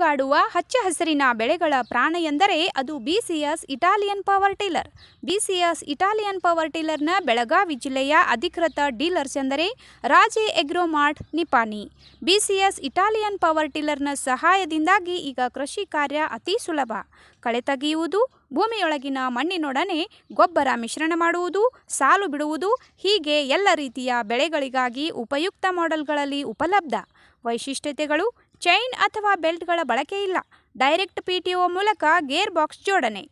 ಗಾಡುವ ಹಚ್ಚ ಹಸಿರಿನ ಬೆಳೆಗಳ ಪ್ರಾಣ ಎಂದರೆ ಅದು BCS Italian power tiller BCS Italian power ಟೀಲರ್ನ ಬೆಳಗಾವಿ ಜಿಲ್ಲೆಯ ಅಧಿಕೃತ ಡೀಲರ್ಸ್ ಎಂದರೆ Raje Agromart Nipani BCS Italian power ಟೀಲರ್ನ ಸಹಾಯದಿಂದಾಗಿ ಈಗ ಕೃಷಿ ಕಾರ್ಯ ಅತಿ ಸುಲಭ ಕಳೆ ತೆಗೆಯುವುದು ಭೂಮಿಯೊಳಗಿನ ಮಣ್ಣಿನೊಡನೆ ಗೊಬ್ಬರ ಮಿಶ್ರಣ ಮಾಡುವುದು ಸಾಲು ಬಿಡುವುದು ಹೀಗೆ ಎಲ್ಲ ರೀತಿಯ ಬೆಳೆಗಳಿಗಾಗಿ ಉಪಯುಕ್ತ ಮಾಡೆಲ್ಗಳಲ್ಲಿ ಉಪಲಬ್ಧ ವೈಶಿಷ್ಟ್ಯತೆಗಳು ಚೈನ್ ಅಥವಾ ಬೆಲ್ಟ್ಗಳ ಬಳಕೆ ಇಲ್ಲ ಡೈರೆಕ್ಟ್ ಪಿ ಟಿ ಒ ಮೂಲಕ ಗೇರ್ ಬಾಕ್ಸ್ ಜೋಡಣೆ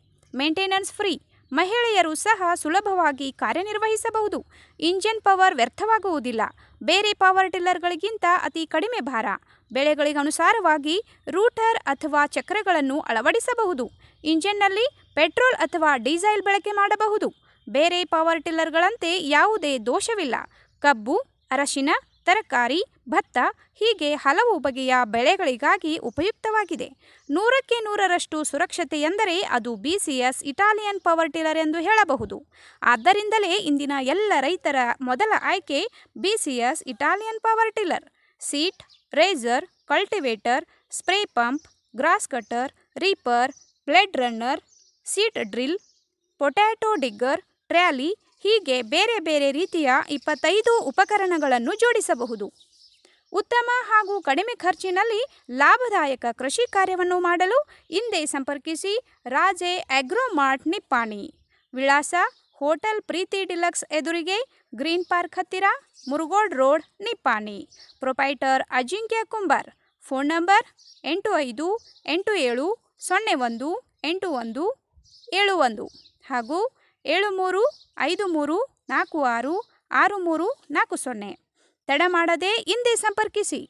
ಮೇಂಟೆನೆನ್ಸ್ ಫ್ರೀ ಮಹಿಳೆಯರು ಸಹ ಸುಲಭವಾಗಿ ಕಾರ್ಯನಿರ್ವಹಿಸಬಹುದು ಇಂಜಿನ್ ಪವರ್ ವ್ಯರ್ಥವಾಗುವುದಿಲ್ಲ ಬೇರೆ ಪವರ್ ಟಿಲ್ಲರ್ಗಳಿಗಿಂತ ಅತಿ ಕಡಿಮೆ ಭಾರ ಬೆಳೆಗಳಿಗನುಸಾರವಾಗಿ ರೂಟರ್ ಅಥವಾ ಚಕ್ರಗಳನ್ನು ಅಳವಡಿಸಬಹುದು ಇಂಜಿನ್ನಲ್ಲಿ ಪೆಟ್ರೋಲ್ ಅಥವಾ ಡೀಸೆಲ್ ಬಳಕೆ ಮಾಡಬಹುದು ಬೇರೆ ಪವರ್ ಟಿಲ್ಲರ್ಗಳಂತೆ ಯಾವುದೇ ದೋಷವಿಲ್ಲ ಕಬ್ಬು ಅರಶಿನ ತರಕಾರಿ ಭತ್ತ ಹೀಗೆ ಹಲವು ಬಗೆಯ ಬೆಳೆಗಳಿಗಾಗಿ ಉಪಯುಕ್ತವಾಗಿದೆ ನೂರಕ್ಕೆ ನೂರರಷ್ಟು ಸುರಕ್ಷತೆ ಎಂದರೆ ಅದು B C S Italian power tiller ಎಂದು ಹೇಳಬಹುದು ಆದ್ದರಿಂದಲೇ ಇಂದಿನ ಎಲ್ಲ ರೈತರ ಮೊದಲ ಆಯ್ಕೆ B C S Italian power tiller seat razor cultivator spray pump grass cutter reaper blade runner seed drill potato digger trolley ಹೀಗೆ ಬೇರೆ ಬೇರೆ ರೀತಿಯ ಇಪ್ಪತ್ತೈದು ಉಪಕರಣಗಳನ್ನು ಜೋಡಿಸಬಹುದು ಉತ್ತಮ ಹಾಗೂ ಕಡಿಮೆ ಖರ್ಚಿನಲ್ಲಿ ಲಾಭದಾಯಕ ಕೃಷಿ ಕಾರ್ಯವನ್ನು ಮಾಡಲು ಹಿಂದೆ ಸಂಪರ್ಕಿಸಿ ರಾಜೆ ಅಗ್ರೋಮಾರ್ಟ್ ನಿಪ್ಪಾಣಿ ವಿಳಾಸ ಹೋಟೆಲ್ ಪ್ರೀತಿ ಡಿಲಕ್ಸ್ ಎದುರಿಗೆ ಗ್ರೀನ್ ಪಾರ್ಕ್ ಹತ್ತಿರ Murugod road Nipani proprietor Ajinkya Kumbar phone number ಎಂಟು ಐದು ಎಂಟು ಏಳು ಸೊನ್ನೆ ಒಂದು ಎಂಟು ಒಂದು ಏಳು ಒಂದು ಹಾಗೂ ಏಳು ಮೂರು ಐದು ಮೂರು ನಾಲ್ಕು ಆರು ಆರು ಮೂರು ನಾಲ್ಕು ಸೊನ್ನೆ ತಡ ಮಾಡದೆ ಇಂದೇ ಸಂಪರ್ಕಿಸಿ